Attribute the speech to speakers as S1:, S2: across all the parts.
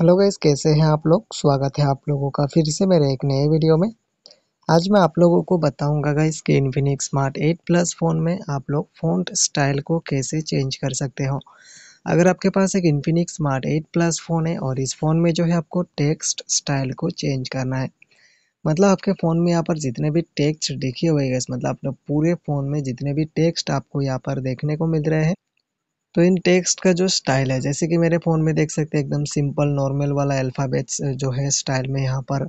S1: hello guys कैसे हैं आप लोग स्वागत है आप लोगों का फिर से मेरे एक नए वीडियो में आज मैं आप लोगों को बताऊंगा गाइज कि इन्फिनिक्स स्मार्ट 8 प्लस फ़ोन में आप लोग फ़ॉन्ट स्टाइल को कैसे चेंज कर सकते हो अगर आपके पास एक इन्फिनिक्स स्मार्ट 8 प्लस फ़ोन है और इस फ़ोन में जो है आपको टेक्स्ट स्टाइल को चेंज करना है मतलब आपके फ़ोन में यहाँ पर जितने भी टेक्स्ट देखे हुए गए मतलब अपने पूरे फ़ोन में जितने भी टेक्स्ट आपको यहाँ पर देखने को मिल रहे हैं तो इन टेक्स्ट का जो स्टाइल है जैसे कि मेरे फ़ोन में देख सकते हैं एकदम सिंपल नॉर्मल वाला अल्फ़ाबेट्स जो है स्टाइल में यहाँ पर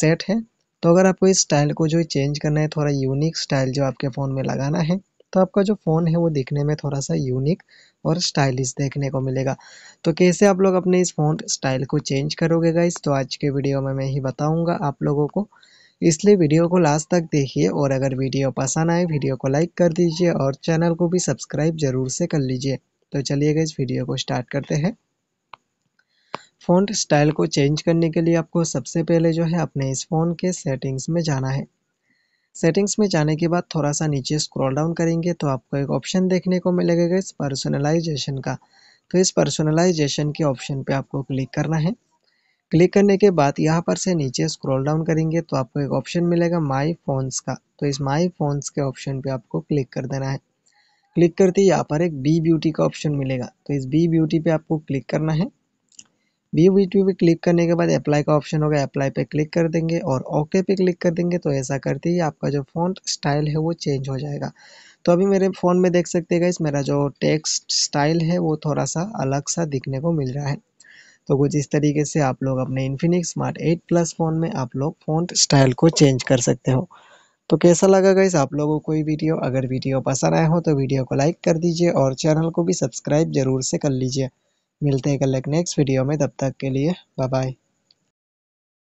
S1: सेट है तो अगर आपको इस स्टाइल को जो चेंज करना है थोड़ा यूनिक स्टाइल जो आपके फ़ोन में लगाना है तो आपका जो फ़ोन है वो दिखने में थोड़ा सा यूनिक और स्टाइलिश देखने को मिलेगा तो कैसे आप लोग अपने इस फ़ोन स्टाइल को चेंज करोगे गाइस तो आज के वीडियो में मैं ही बताऊँगा आप लोगों को इसलिए वीडियो को लास्ट तक देखिए और अगर वीडियो पसंद आए वीडियो को लाइक कर दीजिए और चैनल को भी सब्सक्राइब जरूर से कर लीजिए तो चलिए इस वीडियो को स्टार्ट करते हैं फ़ॉन्ट स्टाइल को चेंज करने के लिए आपको सबसे पहले जो है अपने इस फ़ोन के सेटिंग्स में जाना है सेटिंग्स में जाने के बाद थोड़ा सा नीचे स्क्रॉल डाउन करेंगे तो आपको एक ऑप्शन देखने को मिलेगा इस पर्सनलाइजेशन का तो इस पर्सनलाइजेशन के ऑप्शन पे आपको क्लिक करना है क्लिक करने के बाद यहाँ पर से नीचे स्क्रॉल डाउन करेंगे तो आपको एक ऑप्शन मिलेगा माई फोन्स का तो इस माई फोन्स के ऑप्शन पे आपको क्लिक कर देना है क्लिक करते ही यहाँ पर एक बी ब्यूटी का ऑप्शन मिलेगा तो इस बी ब्यूटी पे आपको क्लिक करना है बी ब्यूटी पे क्लिक करने के बाद अप्लाई का ऑप्शन होगा अप्लाई पर क्लिक कर देंगे और ओके पे क्लिक कर देंगे तो ऐसा करते ही आपका जो फोन स्टाइल है वो चेंज हो जाएगा तो अभी मेरे फ़ोन में देख सकते हैं इस मेरा जो टेक्स्ट स्टाइल है वो थोड़ा सा अलग सा दिखने को मिल रहा है तो कुछ इस तरीके से आप लोग अपने Infinix smart eight plus phone में आप लोग फोन स्टाइल को चेंज कर सकते हो तो कैसा लगा गाइस आप लोगों को कोई वीडियो अगर वीडियो पसंद आया हो तो वीडियो को लाइक कर दीजिए और चैनल को भी सब्सक्राइब जरूर से कर लीजिए मिलते हैं कल एक नेक्स्ट वीडियो में तब तक के लिए बाय बाय